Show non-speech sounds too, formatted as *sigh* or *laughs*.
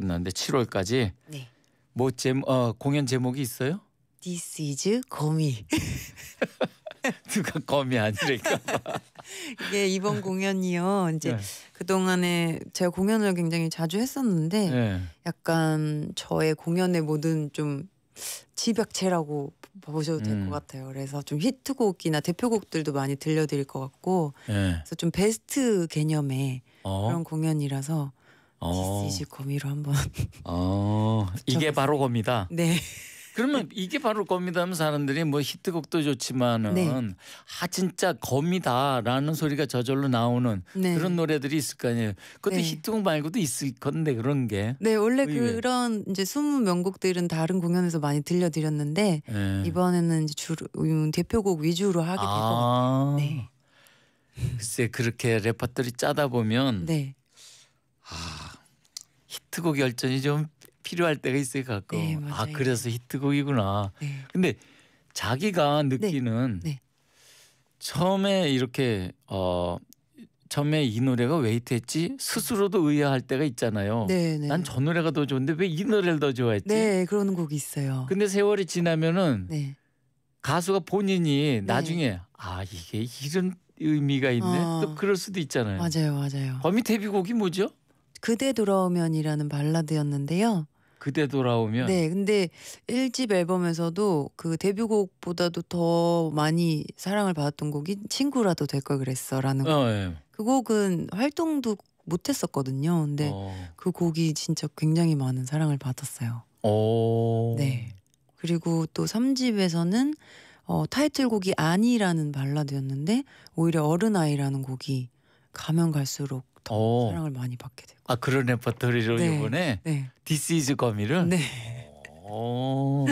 끝났는데 7월까지 네. 뭐제어 공연 제목이 있어요? This is 거미. *laughs* 누가 거미 아니랄까 이게 이번 네. 공연이요. 이제 네. 그동안에 제가 공연을 굉장히 자주 했었는데 네. 약간 저의 공연의 모든 좀 집약체라고 보셔도 될것 음. 같아요. 그래서 좀 히트곡이나 대표곡들도 많이 들려드릴 것 같고, 네. 그래서 좀 베스트 개념의 어? 그런 공연이라서 어. 디스 이 거미로 한번. 어, *laughs* 이게 바로 겁니다. 네. 그러면 이게 바로 겁니다 하면 사람들이 뭐 히트곡도 좋지만은 네. 아 진짜 겁니다라는 소리가 저절로 나오는 네. 그런 노래들이 있을 거 아니에요. 그것도 네. 히트곡 말고도 있을 건데 그런 게. 네 원래 의외. 그런 이제 숨은 명곡들은 다른 공연에서 많이 들려드렸는데 네. 이번에는 이제 주로 음, 대표곡 위주로 하게 아 될것 같아요. 네. 글쎄 그렇게 래퍼들이 짜다 보면 네. 히트곡 열전이 좀 필요할 때가 있을 것 같고 네, 아 그래서 히트곡이구나. 네. 근데 자기가 느끼는 네, 네. 처음에 이렇게 어 처음에 이 노래가 왜 히트했지 스스로도 의아할 때가 있잖아요. 네, 네. 난저 노래가 더 좋은데 왜 이 노래를 더 좋아했지? 네 그런 곡이 있어요. 근데 세월이 지나면은 가수가 본인이 나중에 아 이게 이런 의미가 있네. 어... 또 그럴 수도 있잖아요. 맞아요, 맞아요. 범이 데뷔곡이 뭐죠? 그대 돌아오면이라는 발라드였는데요. 그대 돌아오면 네, 근데 1집 앨범에서도 그 데뷔곡보다도 더 많이 사랑을 받았던 곡이 친구라도 될 걸 그랬어라는 곡. 어, 예. 그 곡은 활동도 못 했었거든요. 근데 어. 그 곡이 진짜 굉장히 많은 사랑을 받았어요. 오. 어. 네. 그리고 또 3집에서는 어, 타이틀곡이 아니라는 발라드였는데 오히려 어른아이라는 곡이 가면 갈수록 더 오. 어. 사랑을 많이 받게 되고. 아 그런 레퍼토리로 네. 이번에 네. 디스 이즈 거미를. 네. 어.